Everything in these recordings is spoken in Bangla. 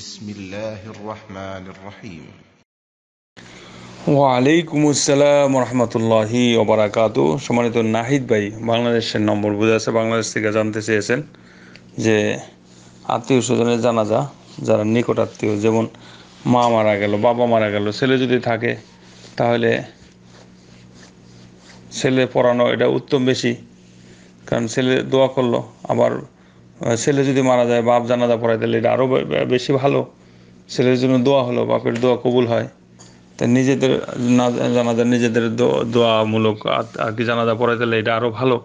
بسم الله الرحمن الرحيم ওয়ালাইকুম আসসালাম রহমতুল্লাহি ওবরাকাত সম্মানিত নাহিদ ভাই বাংলাদেশের নম্বর বুঝে আছে বাংলাদেশ থেকে জানতে চেয়েছেন যে আত্মীয় স্বজনের জানাজা যারা নিকট আত্মীয় যেমন মা মারা গেল বাবা মারা গেল ছেলে যদি থাকে তাহলে ছেলে পড়ানো এটা উত্তম বেশি কারণ ছেলে দোয়া করলো আবার ছেলে যদি মারা যায় বাপ জানাজা পড়ায় তাহলে এটা আরও বেশি ভালো ছেলের জন্য দোয়া হলো বাপের দোয়া কবুল হয় তা নিজেদের না জানাজা নিজেদের দোয়ামূলক আর কি জানাজা পড়ায় তাহলে এটা আরও ভালো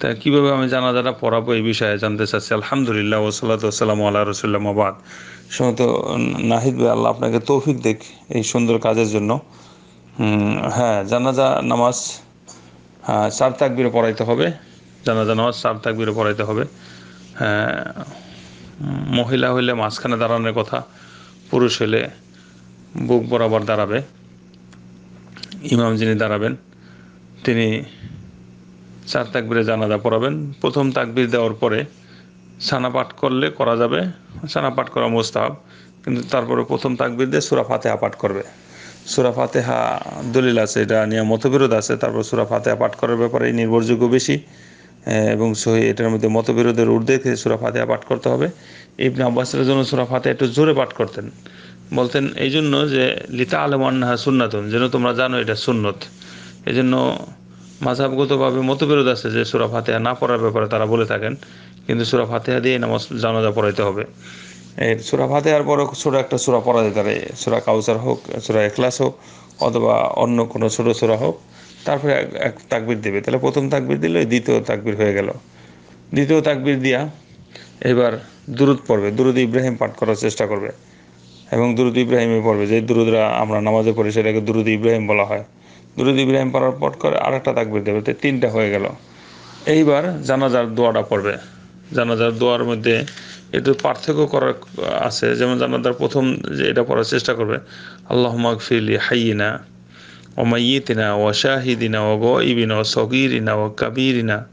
তা কীভাবে আমি জানাজাটা পড়াবো এই বিষয়ে জানতে চাচ্ছি আলহামদুলিল্লাহ ওসলাত ওসালাম আল্লাহ রসুল্লামাবাদ সমস্ত নাহিদ ভাই আল্লাহ আপনাকে তৌফিক দেখ এই সুন্দর কাজের জন্য হ্যাঁ জানাজা নামাজ হ্যাঁ চার তাকবিরে পড়াইতে হবে জানাজা নামাজ চার তাকবিরে পড়াইতে হবে মহিলা হইলে মাঝখানে দাঁড়ানোর কথা পুরুষ হইলে বুক বরাবর দাঁড়াবে ইমাম যিনি দাঁড়াবেন তিনি চার তাকবিরে জানাজা পড়াবেন প্রথম তাকবির দেওয়ার পরে সানা পাঠ করলে করা যাবে সানা পাঠ করা মোস্তাব কিন্তু তারপরে প্রথম তাকবির দিয়ে সুরা ফাতেহা পাঠ করবে সুরা ফাতেহা দলিল আছে এটা নিয়ে মতবিরোধ আছে তারপর সুরা ফাতেহা পাঠ করার ব্যাপারে নির্ভরযোগ্য বেশি এবং সহি এটার মধ্যে মতবিরোধের ঊর্ধ্বে সুরা ফাতেহা পাঠ করতে হবে ইবনে আব্বাসের জন্য সুরা ফাতেহা একটু জোরে পাঠ করতেন বলতেন এই জন্য যে লিতা আলমান্নাহা সুন্নাতুন যেন তোমরা জানো এটা সুন্নত এই জন্য মাঝাবগতভাবে মতবিরোধ আছে যে সুরা ফাতেহা না পড়ার ব্যাপারে তারা বলে থাকেন কিন্তু সুরা ফাতেহা দিয়ে নামাজ জানাজা পড়াইতে হবে এর সুরা ফাতেহার পরে ছোট একটা সুরা পড়া যেতে পারে সুরা কাউসার হোক সুরা এখলাস হোক অথবা অন্য কোনো ছোট সুরা হোক তারপরে এক তাকবির দেবে তাহলে প্রথম তাকবির দিলে দ্বিতীয় তাকবির হয়ে গেল দ্বিতীয় তাকবির দিয়া এবার দুরুদ পড়বে দুরুদ ইব্রাহিম পাঠ করার চেষ্টা করবে এবং দুরুদ ইব্রাহিমে পড়বে যে দুরুদরা আমরা নামাজে পড়ি সেটাকে দুরুদ ইব্রাহিম বলা হয় দুরুদ ইব্রাহিম পড়ার পর করে আর একটা তাকবির দেবে তিনটা হয়ে গেল এইবার জানাজার দোয়াটা পড়বে জানাজার দোয়ার মধ্যে একটু পার্থক্য করার আছে যেমন জানাজার প্রথম যে এটা পড়ার চেষ্টা করবে আল্লাহ মাকফিলি হাইয়িনা وميتنا وشاهدنا وغائبنا وصغيرنا وكبيرنا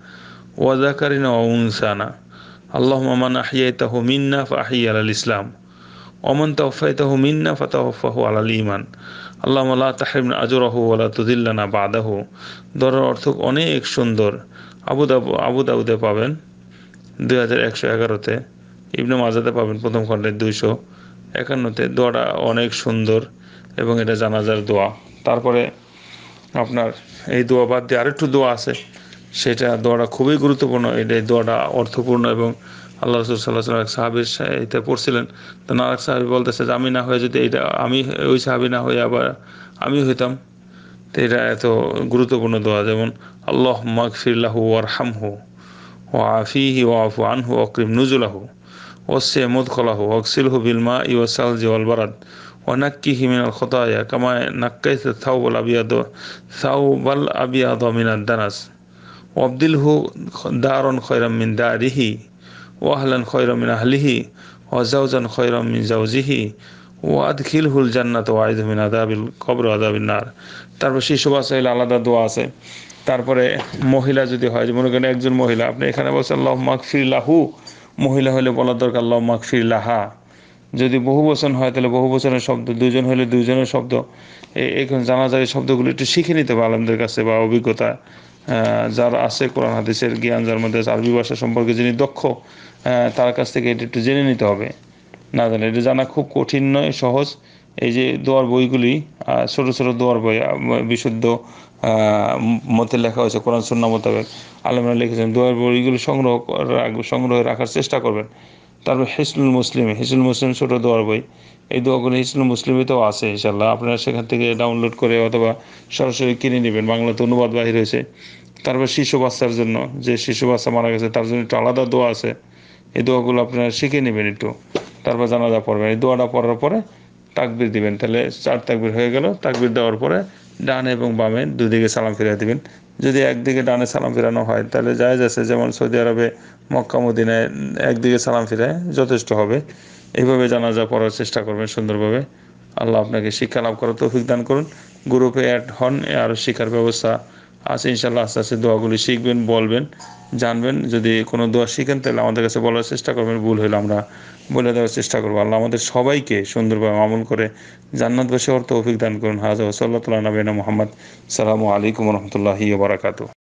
وذكرنا وأنثانا اللهم من أحييته منا فأحيي على الإسلام ومن توفيته منا فتوفه على الإيمان اللهم لا تحرمنا আজরাহু ولا تذلنا بعده দরের অর্থ অনেক সুন্দর আবু দাউদ আবু দাউদে পাবেন 2111 তে ইবনে মাজাহতে পাবেন প্রথম খণ্ডের 251 তে দোয়াটা অনেক সুন্দর এবং এটা জানাজার দোয়া তারপরে আপনার এই দোয়া বাদ দিয়ে আরেকটু দোয়া আছে সেটা দোয়াটা খুবই গুরুত্বপূর্ণ এটা এই দোয়াটা অর্থপূর্ণ এবং আল্লাহ রসুল সাল্লাহ সাল্লাম এক সাহাবির এটা পড়ছিলেন তো না এক সাহাবি বলতেছে যে আমি না হয়ে যদি এটা আমি ওই সাহাবি না হয়ে আবার আমি হইতাম তো এটা এত গুরুত্বপূর্ণ দোয়া যেমন আল্লাহ মাকফিরাহু ওয়ারহামহু ও আফিহি ও আফু আনহু অক্রিম নুজুলাহু খোলাহু মুদখলাহু হু বিলমা ইউসাল জিওয়াল বারাদ ونكه من الخطايا كما نكيت الثوب الأبيض ثوب الأبيض من الدنس وابدله دار خيرا من داره وأهلا خيرا من أهله وزوجا خيرا من زوجه ওয়াদখিলহুল জান্নাত ওয়াইদ মিন আদাবিল কবর আদাবিল নার তারপর শিশু বাসাইল আলাদা দোয়া আছে তারপরে মহিলা যদি হয় মনে করেন একজন মহিলা আপনি এখানে বলছেন লহ মাকফির লাহু মহিলা হলে বলার দরকার লহ মাকফির লাহা যদি বহু বচন হয় তাহলে বহু বচনের শব্দ দুজন হলে দুজনের শব্দ এখন জানা যায় শব্দগুলো একটু শিখে নিতে হবে আলমদের কাছে বা অভিজ্ঞতা যার আছে কোরআন হাদিসের জ্ঞান যার মধ্যে আরবি ভাষা সম্পর্কে যিনি দক্ষ তার কাছ থেকে এটা একটু জেনে নিতে হবে না জানে এটা জানা খুব কঠিন নয় সহজ এই যে দোয়ার বইগুলি ছোটো ছোটো দোয়ার বই বিশুদ্ধ মতে লেখা হয়েছে কোরআন সুন্না মোতাবেক আলমরা লিখেছেন দোয়ার বইগুলি সংগ্রহ সংগ্রহে রাখার চেষ্টা করবেন তারপর হিসনুল মুসলিম হিসনুল মুসলিম ছোটো দোয়ার বই এই দোয়াগুলো হিসনুল মুসলিমেতেও আছে ইনশাল্লাহ আপনারা সেখান থেকে ডাউনলোড করে অথবা সরাসরি কিনে নেবেন বাংলাতে অনুবাদ বাহির হয়েছে তারপর শিশু বাচ্চার জন্য যে শিশু বাচ্চা মারা গেছে তার জন্য একটু আলাদা দোয়া আছে এই দোয়াগুলো আপনারা শিখে নেবেন একটু তারপর জানাজা পড়বেন এই দোয়াটা পড়ার পরে তাকবির দিবেন তাহলে চার তাকবির হয়ে গেল তাকবির দেওয়ার পরে ডান এবং বামে দুদিকে সালাম ফিরিয়ে দিবেন যদি একদিকে ডানে সালাম ফিরানো হয় তাহলে জায়জ আছে যেমন সৌদি আরবে মক্কা মদিনায় একদিকে সালাম ফিরায় যথেষ্ট হবে এইভাবে জানা যা পড়ার চেষ্টা করবেন সুন্দরভাবে আল্লাহ আপনাকে শিক্ষা লাভ করার তৌফিক দান করুন গ্রুপে অ্যাড হন আর শিক্ষার ব্যবস্থা আছে ইনশাল্লাহ আস্তে আস্তে দোয়াগুলি শিখবেন বলবেন জানবেন যদি কোনো দোয়া শিখেন তাহলে আমাদের কাছে বলার চেষ্টা করবেন ভুল হলে আমরা বলে দেওয়ার চেষ্টা করবো আল্লাহ আমাদের সবাইকে সুন্দরভাবে আমল করে জান্নাত বসে অর্থ অভিজ্ঞান করুন হাজার সাল্লাহ তালা নবীনা মোহাম্মদ সালামু আলাইকুম রহমতুল্লাহি বারাকাতু